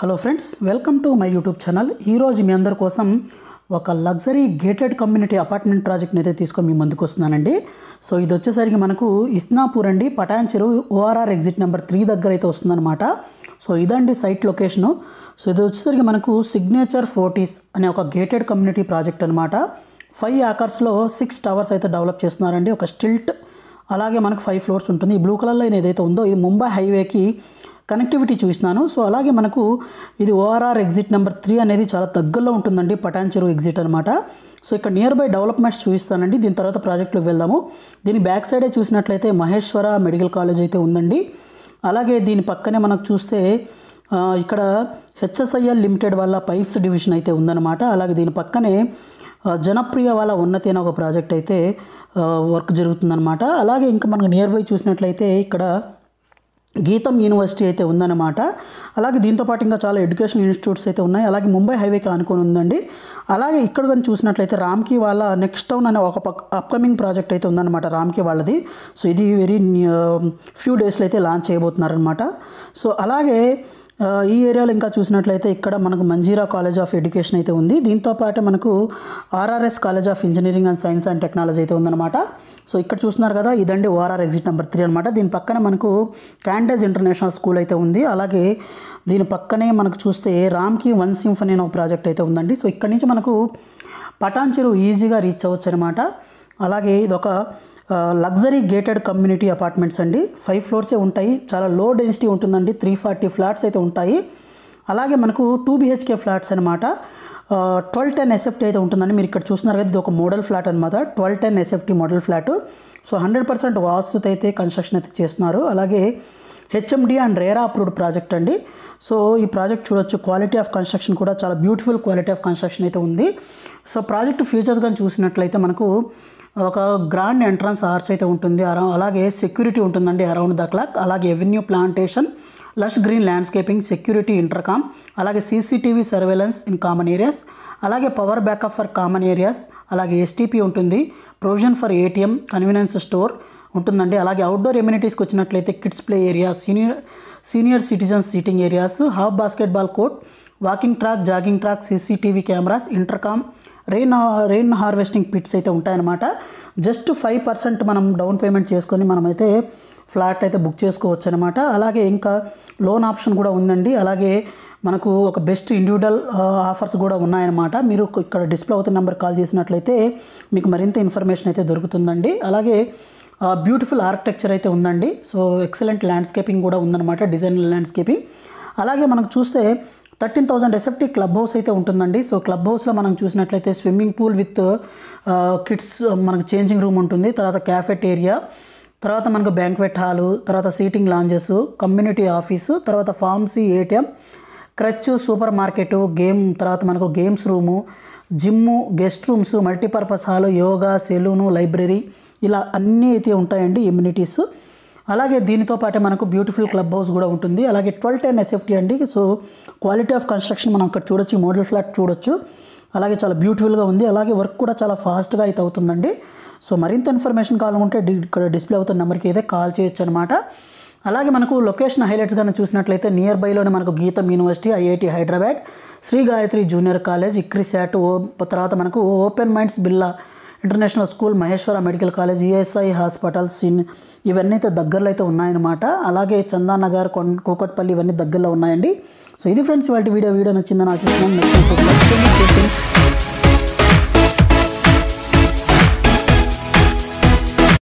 hello friends welcome to my YouTube channel ఈరోజు మీ అందరి కోసం ఒక లగ్జరీ గేటెడ్ కమ్యూనిటీ అపార్ట్మెంట్ ప్రాజెక్ట్ని అయితే తీసుకొని మీ ముందుకు వస్తున్నానండి సో ఇది వచ్చేసరికి మనకు ఇస్నాపూర్ అండి పటాన్ చెరువు ఓఆర్ఆర్ ఎగ్జిట్ నెంబర్ త్రీ దగ్గర అయితే వస్తుందన్నమాట సో ఇదండి సైట్ లొకేషను సో ఇది వచ్చేసరికి మనకు సిగ్నేచర్ ఫోర్టీస్ అనే ఒక గేటెడ్ కమ్యూనిటీ ప్రాజెక్ట్ అనమాట ఫైవ్ యాకర్స్లో సిక్స్ టవర్స్ అయితే డెవలప్ చేస్తున్నారండి ఒక స్టిల్ట్ అలాగే మనకు ఫైవ్ ఫ్లోర్స్ ఉంటుంది ఈ బ్లూ కలర్లో ఏదైతే ఉందో ఇది ముంబై హైవేకి కనెక్టివిటీ చూసినాను సో అలాగే మనకు ఇది ఓఆర్ఆర్ ఎగ్జిట్ నెంబర్ త్రీ అనేది చాలా దగ్గరలో ఉంటుందండి పటాన్చెరు ఎగ్జిట్ అనమాట సో ఇక్కడ నియర్ బై డెవలప్మెంట్స్ చూపిస్తానండి దీని తర్వాత ప్రాజెక్టులోకి వెళ్దాము దీని బ్యాక్ సైడే చూసినట్లయితే మహేశ్వర మెడికల్ కాలేజ్ అయితే ఉందండి అలాగే దీని పక్కనే మనకు చూస్తే ఇక్కడ హెచ్ఎస్ఐఎల్ లిమిటెడ్ వాళ్ళ పైప్స్ డివిజన్ అయితే ఉందన్నమాట అలాగే దీని పక్కనే జనప్రియ వాళ్ళ ఉన్నతి అనే ఒక ప్రాజెక్ట్ అయితే వర్క్ జరుగుతుందన్నమాట అలాగే ఇంకా మనకు నియర్ బై చూసినట్లయితే ఇక్కడ గీతం యూనివర్సిటీ అయితే ఉందన్నమాట అలాగే దీంతోపాటు ఇంకా చాలా ఎడ్యుకేషన్ ఇన్స్టిట్యూట్స్ అయితే ఉన్నాయి అలాగే ముంబై హైవేకి అనుకుని ఉందండి అలాగే ఇక్కడ కానీ చూసినట్లయితే రామ్కి వాళ్ళ నెక్స్ట్ టౌన్ అనే ఒక అప్కమింగ్ ప్రాజెక్ట్ అయితే ఉందన్నమాట రామ్కి వాళ్ళది సో ఇది వెరీ ఫ్యూ డేస్లో అయితే లాంచ్ చేయబోతున్నారనమాట సో అలాగే ఈ ఏరియాలో ఇంకా చూసినట్లయితే ఇక్కడ మనకు మంజీరా కాలేజ్ ఆఫ్ ఎడ్యుకేషన్ అయితే ఉంది దీంతోపాటు మనకు RRS college of engineering and science and technology అయితే ఉందన్నమాట సో ఇక్కడ చూస్తున్నారు కదా ఇదండి ఓఆర్ఆర్ ఎగ్జిట్ నెంబర్ త్రీ అనమాట దీని పక్కన మనకు క్యాండేజ్ ఇంటర్నేషనల్ స్కూల్ అయితే ఉంది అలాగే దీని పక్కనే మనకు చూస్తే రామ్కి వన్ సింఫనీ అనే ఒక ప్రాజెక్ట్ అయితే ఉందండి సో ఇక్కడ నుంచి మనకు పటాన్ చెరువు ఈజీగా రీచ్ అవ్వచ్చు అనమాట అలాగే ఇదొక లగ్జరీ గేటెడ్ కమ్యూనిటీ అపార్ట్మెంట్స్ అండి ఫైవ్ ఫ్లోర్సే ఉంటాయి చాలా లో డెన్సిటీ ఉంటుందండి త్రీ ఫార్టీ ఫ్లాట్స్ అయితే ఉంటాయి అలాగే మనకు టూ బిహెచ్కే ఫ్లాట్స్ అనమాట ట్వెల్వ్ టెన్ ఎస్ఎఫ్టీ అయితే ఉంటుందని మీరు ఇక్కడ చూస్తున్నారు కదా ఇది ఒక మోడల్ ఫ్లాట్ అనమాట twelve ten SFT model flat so hundred percent వాస్తుత అయితే కన్స్ట్రక్షన్ అయితే చేస్తున్నారు అలాగే HMD and RERA approved project అండి సో ఈ ప్రాజెక్ట్ చూడొచ్చు క్వాలిటీ ఆఫ్ కన్స్ట్రక్షన్ కూడా చాలా బ్యూటిఫుల్ క్వాలిటీ ఆఫ్ కన్స్ట్రక్షన్ అయితే ఉంది సో ప్రాజెక్ట్ ఫ్యూచర్స్ కానీ చూసినట్లయితే మనకు ఒక గ్రాండ్ ఎంట్రన్స్ ఆర్చ్ అయితే ఉంటుంది అరౌండ్ అలాగే సెక్యూరిటీ ఉంటుందండి అరౌండ్ ద క్లాక్ అలాగే avenue plantation lush green landscaping security intercom అలాగే CCTV surveillance in common areas అలాగే power backup for common areas అలాగే ఎస్టీపీ ఉంటుంది provision for ATM convenience store ఉంటుందండి అలాగే అవుట్డోర్ ఎమ్యూనిటీస్కి వచ్చినట్లయితే kids play area senior senior citizens seating areas half basketball court walking track jogging track CCTV cameras intercom rain rain harvesting pits అయితే ఉంటాయన్నమాట just five percent మనం down payment చేసుకొని మనమైతే flat అయితే బుక్ చేసుకోవచ్చు అనమాట అలాగే ఇంకా లోన్ ఆప్షన్ కూడా ఉందండి అలాగే మనకు ఒక బెస్ట్ ఇండివిజువల్ ఆఫర్స్ కూడా ఉన్నాయన్నమాట మీరు ఇక్కడ డిస్ప్లే అవుతున్న నెంబర్ కాల్ చేసినట్లయితే మీకు మరింత ఇన్ఫర్మేషన్ అయితే దొరుకుతుందండి అలాగే బ్యూటిఫుల్ ఆర్కిటెక్చర్ అయితే ఉందండి సో ఎక్సలెంట్ ల్యాండ్స్కేపింగ్ కూడా ఉందన్నమాట డిజైన్ ల్యాండ్స్కేపింగ్ అలాగే మనకు చూస్తే thirteen thousand SFT club house అయితే ఉంటుందండి సో క్లబ్ హౌస్లో మనం చూసినట్లయితే స్విమ్మింగ్ పూల్ విత్ కిడ్స్ మనకు చేంజింగ్ రూమ్ ఉంటుంది తర్వాత క్యాఫెటేరియా తర్వాత మనకు బ్యాంక్వెట్ హాలు తర్వాత సీటింగ్ లాంజెస్ కమ్యూనిటీ ఆఫీసు తర్వాత pharmacy ATM creche supermarket game తర్వాత మనకు games room gym guest rooms multipurpose hall yoga salon library ఇలా అన్నీ అయితే ఉంటాయండి ఇమ్యూనిటీస్ అలాగే దీనితో పాటే మనకు బ్యూటిఫుల్ క్లబ్ హౌస్ కూడా ఉంటుంది అలాగే ట్వెల్వ్ టెన్ ఎస్ఎఫ్టీ అండి సో క్వాలిటీ ఆఫ్ కన్స్ట్రక్షన్ మనం అక్కడ చూడొచ్చు మోడల్ ఫ్లాట్ చూడొచ్చు అలాగే చాలా బ్యూటిఫుల్గా ఉంది అలాగే వర్క్ కూడా చాలా ఫాస్ట్గా అయితే అవుతుందండి సో మరింత ఇన్ఫర్మేషన్ కావాలంటే ఇక్కడ డిస్ప్లే అవుతున్న నెంబర్కి అయితే కాల్ చేయొచ్చు అనమాట అలాగే మనకు లొకేషన్ హైలైట్స్ కానీ చూసినట్లయితే నియర్ బైలోనే మనకు GITAM university IIT Hyderabad Shri Gayatri junior college ICRISAT ఓ తర్వాత మనకు open minds Birla international school Maheshwara medical college ESI e hospitals in ఇవన్నీ అయితే దగ్గరలో అయితే ఉన్నాయన్నమాట అలాగే చందానగర్ కొన్ కోకట్పల్లి ఇవన్నీ దగ్గరలో ఉన్నాయండి సో ఇది ఫ్రెండ్స్ వాళ్ళ వీడియో వీడియో నచ్చిందని ఆశిస్తున్నాను